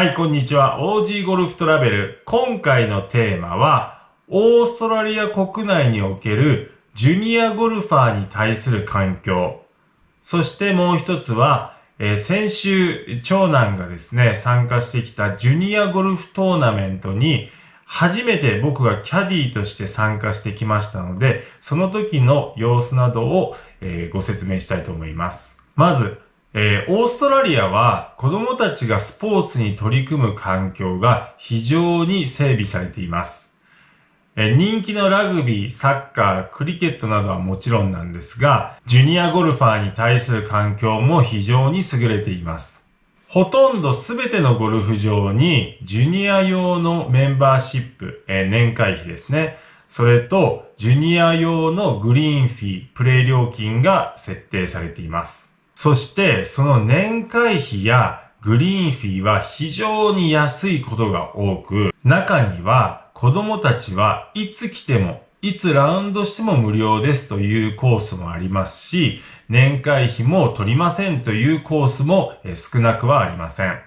はい、こんにちは。OG ゴルフトラベル。今回のテーマは、オーストラリア国内におけるジュニアゴルファーに対する環境。そしてもう一つは、えー、先週、長男がですね、参加してきたジュニアゴルフトーナメントに、初めて僕がキャディーとして参加してきましたので、その時の様子などを、えー、ご説明したいと思います。まず、えー、オーストラリアは子供たちがスポーツに取り組む環境が非常に整備されています。えー、人気のラグビー、サッカー、クリケットなどはもちろんなんですが、ジュニアゴルファーに対する環境も非常に優れています。ほとんどすべてのゴルフ場にジュニア用のメンバーシップ、えー、年会費ですね。それと、ジュニア用のグリーンフィー、プレイ料金が設定されています。そしてその年会費やグリーンフィーは非常に安いことが多く、中には子供たちはいつ来ても、いつラウンドしても無料ですというコースもありますし、年会費も取りませんというコースも少なくはありません。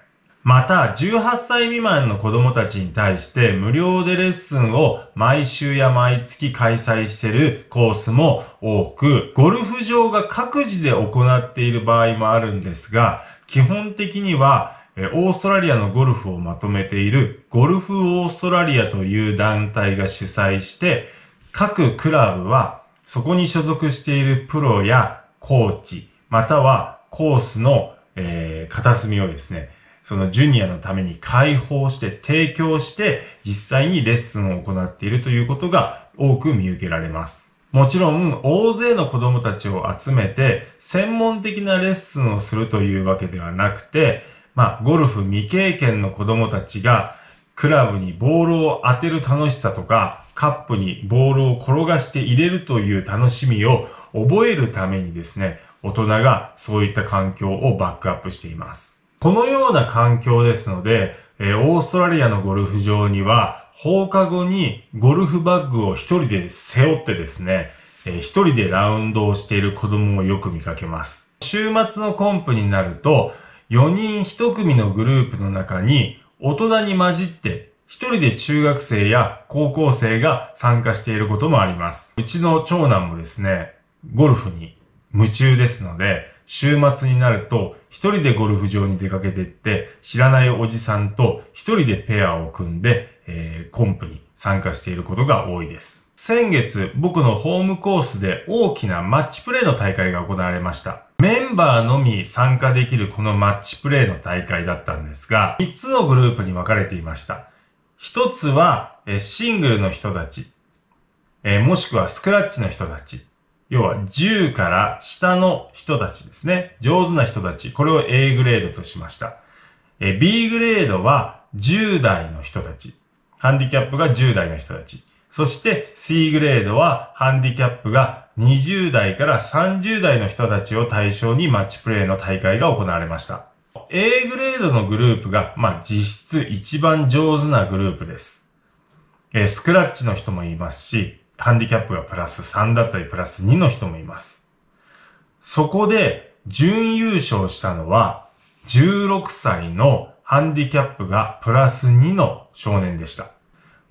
また、18歳未満の子供たちに対して無料でレッスンを毎週や毎月開催しているコースも多く、ゴルフ場が各自で行っている場合もあるんですが、基本的には、オーストラリアのゴルフをまとめているゴルフオーストラリアという団体が主催して、各クラブはそこに所属しているプロやコーチ、またはコースの、えー、片隅をですね、そのジュニアのために開放して提供して実際にレッスンを行っているということが多く見受けられます。もちろん大勢の子供たちを集めて専門的なレッスンをするというわけではなくて、まあゴルフ未経験の子供たちがクラブにボールを当てる楽しさとかカップにボールを転がして入れるという楽しみを覚えるためにですね、大人がそういった環境をバックアップしています。このような環境ですので、えオーストラリアのゴルフ場には、放課後にゴルフバッグを一人で背負ってですね、えー、一人でラウンドをしている子供をよく見かけます。週末のコンプになると、4人1組のグループの中に、大人に混じって、一人で中学生や高校生が参加していることもあります。うちの長男もですね、ゴルフに夢中ですので、週末になると、一人でゴルフ場に出かけてって、知らないおじさんと一人でペアを組んで、えー、コンプに参加していることが多いです。先月、僕のホームコースで大きなマッチプレーの大会が行われました。メンバーのみ参加できるこのマッチプレーの大会だったんですが、3つのグループに分かれていました。1つは、シングルの人たち、えもしくはスクラッチの人たち。要は10から下の人たちですね。上手な人たち。これを A グレードとしました。B グレードは10代の人たち。ハンディキャップが10代の人たち。そして C グレードはハンディキャップが20代から30代の人たちを対象にマッチプレーの大会が行われました。A グレードのグループが、まあ、実質一番上手なグループです。スクラッチの人もいますし、ハンディキャップがプラス3だったりプラス2の人もいます。そこで準優勝したのは16歳のハンディキャップがプラス2の少年でした。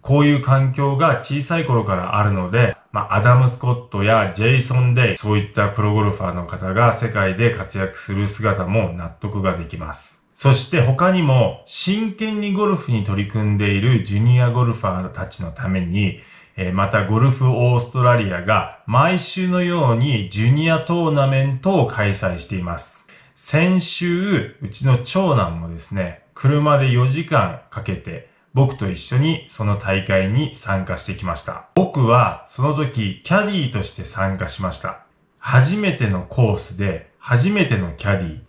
こういう環境が小さい頃からあるので、まあ、アダム・スコットやジェイソン・デイ、そういったプロゴルファーの方が世界で活躍する姿も納得ができます。そして他にも真剣にゴルフに取り組んでいるジュニアゴルファーたちのためにまたゴルフオーストラリアが毎週のようにジュニアトーナメントを開催しています。先週、うちの長男もですね、車で4時間かけて僕と一緒にその大会に参加してきました。僕はその時キャディーとして参加しました。初めてのコースで初めてのキャディー、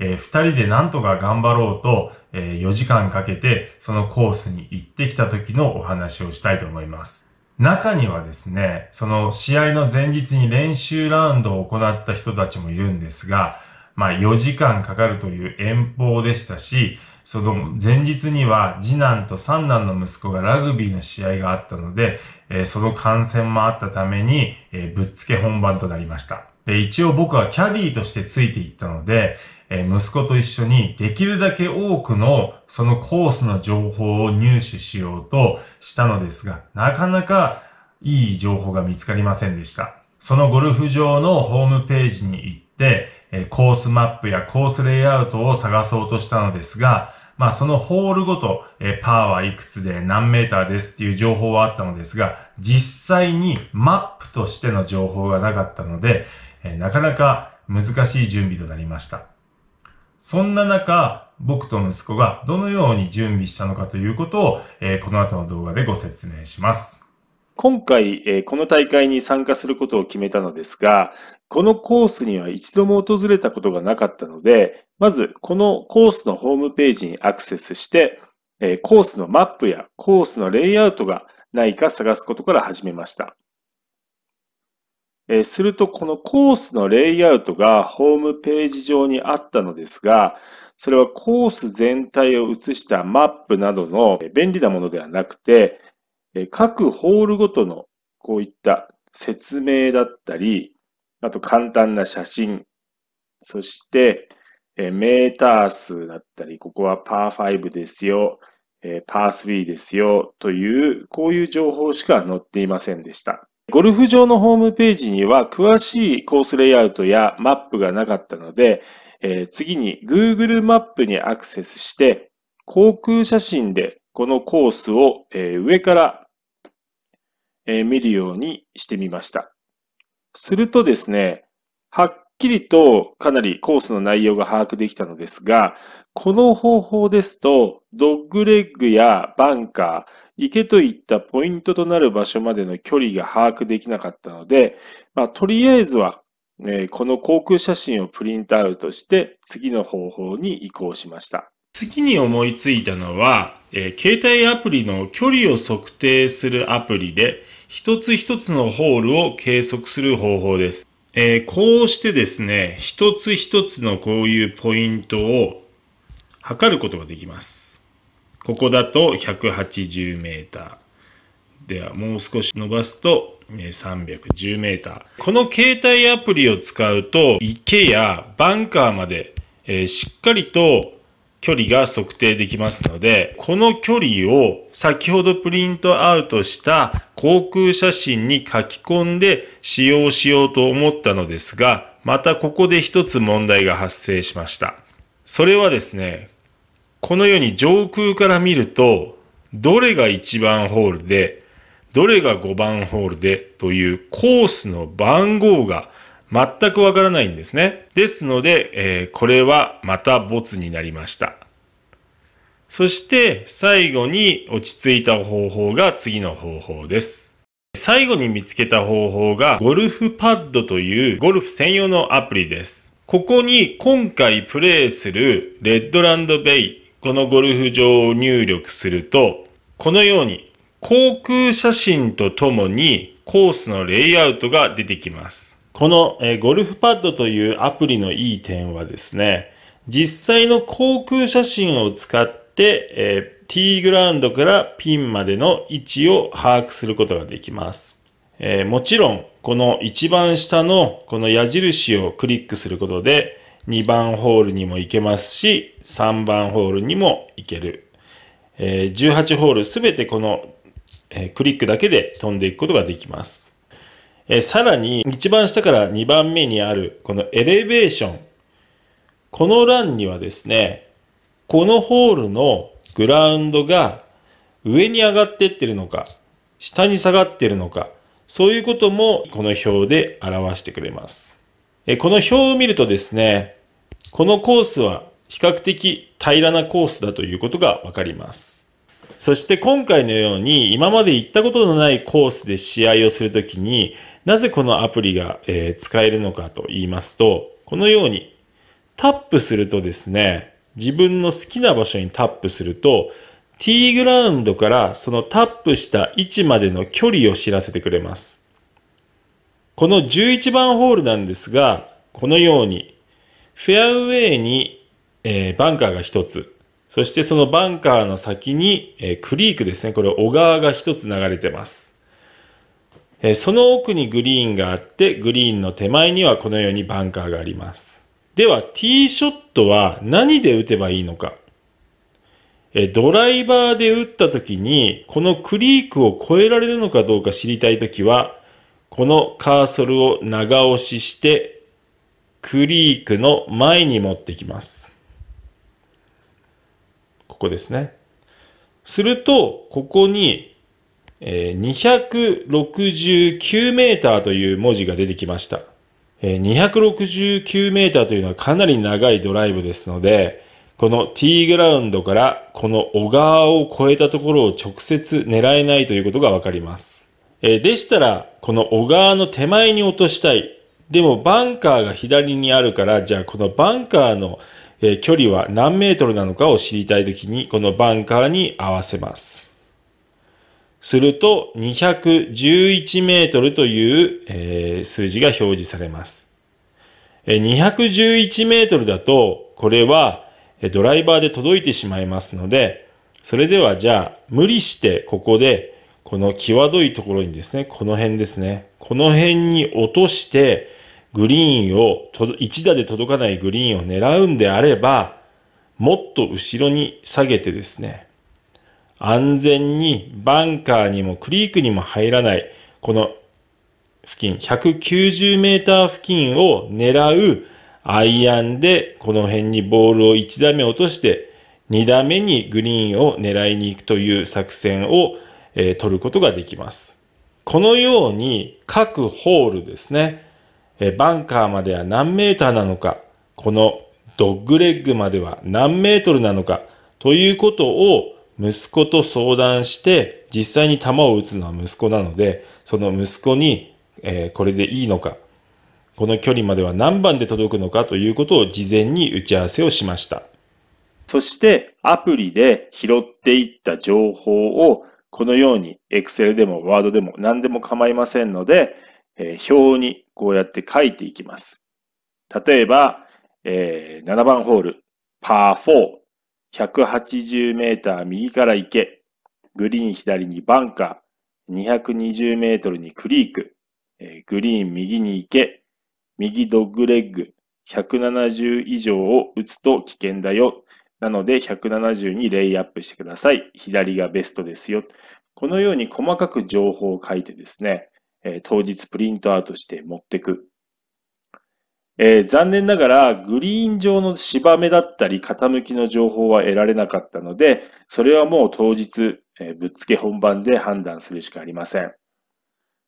えー、二人でなんとか頑張ろうと、えー、4時間かけてそのコースに行ってきた時のお話をしたいと思います。中にはですね、その試合の前日に練習ラウンドを行った人たちもいるんですが、まあ4時間かかるという遠方でしたし、その前日には次男と三男の息子がラグビーの試合があったので、えー、その感染もあったために、えー、ぶっつけ本番となりました。で、一応僕はキャディーとしてついていったので、えー、息子と一緒にできるだけ多くのそのコースの情報を入手しようとしたのですが、なかなかいい情報が見つかりませんでした。そのゴルフ場のホームページに行って、えー、コースマップやコースレイアウトを探そうとしたのですが、まあそのホールごと、えー、パーはいくつで何メーターですっていう情報はあったのですが、実際にマップとしての情報がなかったので、えなかなか難しい準備となりました。そんな中、僕と息子がどのように準備したのかということを、えこの後の動画でご説明します。今回、えこの大会に参加することを決めたのですが、このコースには一度も訪れたことがなかったので、まずこのコースのホームページにアクセスして、えコースのマップやコースのレイアウトがないか探すことから始めました。えすると、このコースのレイアウトがホームページ上にあったのですが、それはコース全体を写したマップなどの便利なものではなくて、各ホールごとのこういった説明だったり、あと簡単な写真、そしてメーター数だったり、ここはパー5ですよ、パー3ですよという、こういう情報しか載っていませんでした。ゴルフ場のホームページには詳しいコースレイアウトやマップがなかったので、えー、次に Google マップにアクセスして、航空写真でこのコースを、えー、上から、えー、見るようにしてみました。するとですね、はっきりとかなりコースの内容が把握できたのですが、この方法ですと、ドッグレッグやバンカー、池といったポイントとなる場所までの距離が把握できなかったので、まあ、とりあえずは、えー、この航空写真をプリントアウトして次の方法に移行しました。次に思いついたのは、えー、携帯アプリの距離を測定するアプリで、一つ一つのホールを計測する方法です。えー、こうしてですね、一つ一つのこういうポイントを測ることができます。ここだと180メーター。では、もう少し伸ばすと310メーター。この携帯アプリを使うと、池やバンカーまで、えー、しっかりと距離が測定できますので、この距離を先ほどプリントアウトした航空写真に書き込んで使用しようと思ったのですが、またここで一つ問題が発生しました。それはですね、このように上空から見ると、どれが1番ホールで、どれが5番ホールでというコースの番号が全くわからないんですね。ですので、えー、これはまたボツになりました。そして最後に落ち着いた方法が次の方法です。最後に見つけた方法がゴルフパッドというゴルフ専用のアプリです。ここに今回プレイするレッドランドベイこのゴルフ場を入力すると、このように航空写真とともにコースのレイアウトが出てきます。この、えゴルフパッドというアプリのいい点はですね、実際の航空写真を使って、えー、T グラウンドからピンまでの位置を把握することができます。えー、もちろん、この一番下のこの矢印をクリックすることで、2番ホールにも行けますし、3番ホールにも行ける。えー、18ホールすべてこの、えー、クリックだけで飛んでいくことができます。えー、さらに、一番下から2番目にある、このエレベーション。この欄にはですね、このホールのグラウンドが上に上がってってるのか、下に下がってるのか、そういうこともこの表で表してくれます。えこの表を見るとですね、このコースは比較的平らなコースだということがわかります。そして今回のように今まで行ったことのないコースで試合をするときになぜこのアプリが、え使えるのかと言いますと、このようにタップするとですね、自分の好きな場所にタップすると T グラウンドからそのタップした位置までの距離を知らせてくれます。この11番ホールなんですが、このように、フェアウェイに、えー、バンカーが1つ、そしてそのバンカーの先に、えー、クリークですね、これ小川が1つ流れてます。えー、その奥にグリーンがあって、グリーンの手前にはこのようにバンカーがあります。では、ティーショットは何で打てばいいのか。えドライバーで打った時に、このクリークを越えられるのかどうか知りたい時は、このカーソルを長押しして、クリークの前に持ってきます。ここですね。すると、ここに、え269メーターという文字が出てきました。269メーターというのはかなり長いドライブですので、この T グラウンドからこの小川を越えたところを直接狙えないということがわかります。えー、でしたら、この小川の手前に落としたい。でもバンカーが左にあるから、じゃあこのバンカーの、えー、距離は何メートルなのかを知りたいときに、このバンカーに合わせます。すると、211メートルという、えー、数字が表示されます。えー、211メートルだと、これは、ドライバーで届いてしまいますので、それではじゃあ、無理してここでこの際どいところにですね、この辺ですね。この辺に落として、グリーンを、1打で届かないグリーンを狙うんであれば、もっと後ろに下げてですね、安全にバンカーにもクリークにも入らない、この付近、190メーター付近を狙うアイアンで、この辺にボールを1打目落として、2打目にグリーンを狙いに行くという作戦をえー、取ることができます。このように各ホールですね、えー、バンカーまでは何メーターなのか、このドッグレッグまでは何メートルなのかということを息子と相談して実際に球を打つのは息子なのでその息子に、えー、これでいいのかこの距離までは何番で届くのかということを事前に打ち合わせをしましたそしてアプリで拾っていった情報をこのように Excel でも Word でも何でも構いませんので、え表にこうやって書いていきます。例えば、え7番ホール、パー4、180メーター右から行け、グリーン左にバンカー、220メートルにクリーク、えグリーン右に行け、右ドッグレッグ、170以上を打つと危険だよ。なので、170にレイアップしてください。左がベストですよ。このように細かく情報を書いてですね、え当日プリントアウトして持ってく。えー、残念ながら、グリーン上の芝目だったり、傾きの情報は得られなかったので、それはもう当日、えぶっつけ本番で判断するしかありません。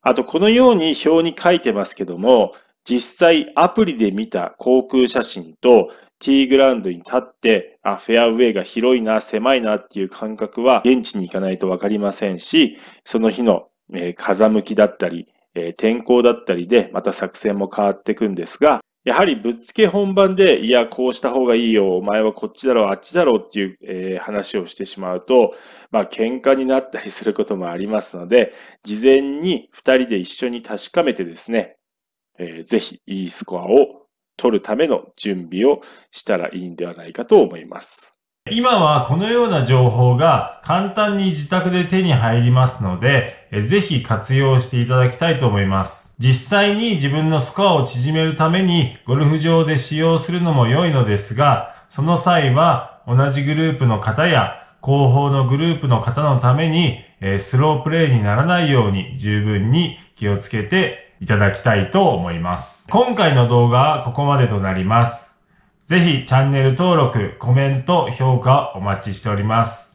あと、このように表に書いてますけども、実際アプリで見た航空写真とティーグラウンドに立って、あ、フェアウェイが広いな、狭いなっていう感覚は現地に行かないとわかりませんし、その日の、え風向きだったり、え天候だったりでまた作戦も変わっていくんですが、やはりぶっつけ本番で、いや、こうした方がいいよ、お前はこっちだろう、あっちだろうっていう、えー、話をしてしまうと、まあ、喧嘩になったりすることもありますので、事前に2人で一緒に確かめてですね、えー、ぜひ、いいスコアを取るための準備をしたらいいんではないかと思います。今はこのような情報が簡単に自宅で手に入りますので、ぜひ活用していただきたいと思います。実際に自分のスコアを縮めるためにゴルフ場で使用するのも良いのですが、その際は同じグループの方や後方のグループの方のためにスロープレイにならないように十分に気をつけていただきたいと思います。今回の動画はここまでとなります。ぜひチャンネル登録、コメント、評価お待ちしております。